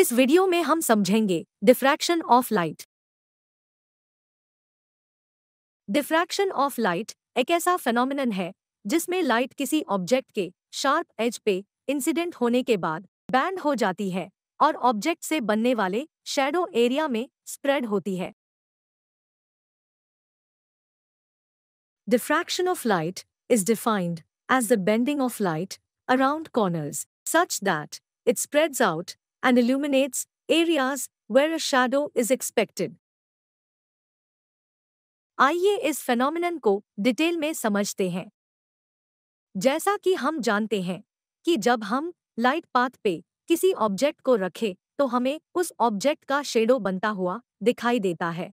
इस वीडियो में हम समझेंगे diffraction of light diffraction of light एक ऐसा फेनोमिनन है जिसमें लाइट किसी ऑब्जेक्ट के शार्प एज पे इंसिडेंट होने के बाद बैंड हो जाती है और ऑब्जेक्ट से बनने वाले शेडो एरिया में स्प्रेड होती है diffraction of light is defined as the bending of light around corners such that it spreads out and illuminates areas where a shadow is expected. आइए इस फेनोमिनन को डिटेल में समझते हैं जैसा कि हम जानते हैं कि जब हम लाइट पाथ पे किसी ऑब्जेक्ट को रखें तो हमें उस ऑब्जेक्ट का शेडो बनता हुआ दिखाई देता है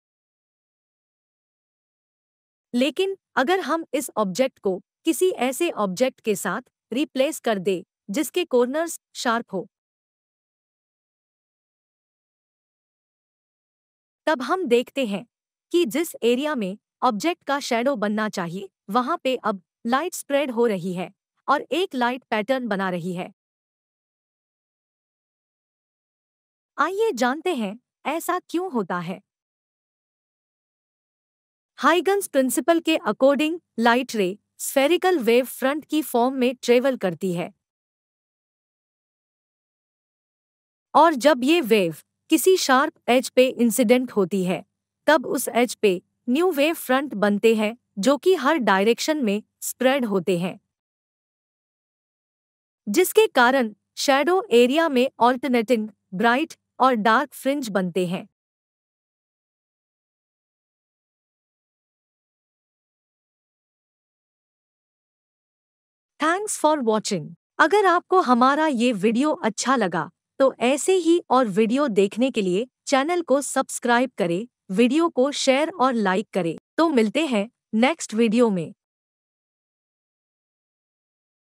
लेकिन अगर हम इस ऑब्जेक्ट को किसी ऐसे ऑब्जेक्ट के साथ रिप्लेस कर दे जिसके कॉर्नर्स शार्प हो तब हम देखते हैं कि जिस एरिया में ऑब्जेक्ट का शेडो बनना चाहिए वहां पे अब लाइट स्प्रेड हो रही है और एक लाइट पैटर्न बना रही है आइए जानते हैं ऐसा क्यों होता है हाइगन्स प्रिंसिपल के according light ray spherical wave front की फॉर्म में ट्रेवल करती है और जब ये वेव किसी शार्प एज पे इंसिडेंट होती है तब उस एज पे न्यू वेव फ्रंट बनते हैं जो कि हर डायरेक्शन में स्प्रेड होते हैं जिसके कारण शेडो एरिया में ऑल्टरनेटिंग ब्राइट और डार्क फ्रिंज बनते हैं थैंक्स फॉर वॉचिंग अगर आपको हमारा ये वीडियो अच्छा लगा तो ऐसे ही और वीडियो देखने के लिए चैनल को सब्सक्राइब करें वीडियो को शेयर और लाइक करें तो मिलते हैं नेक्स्ट वीडियो में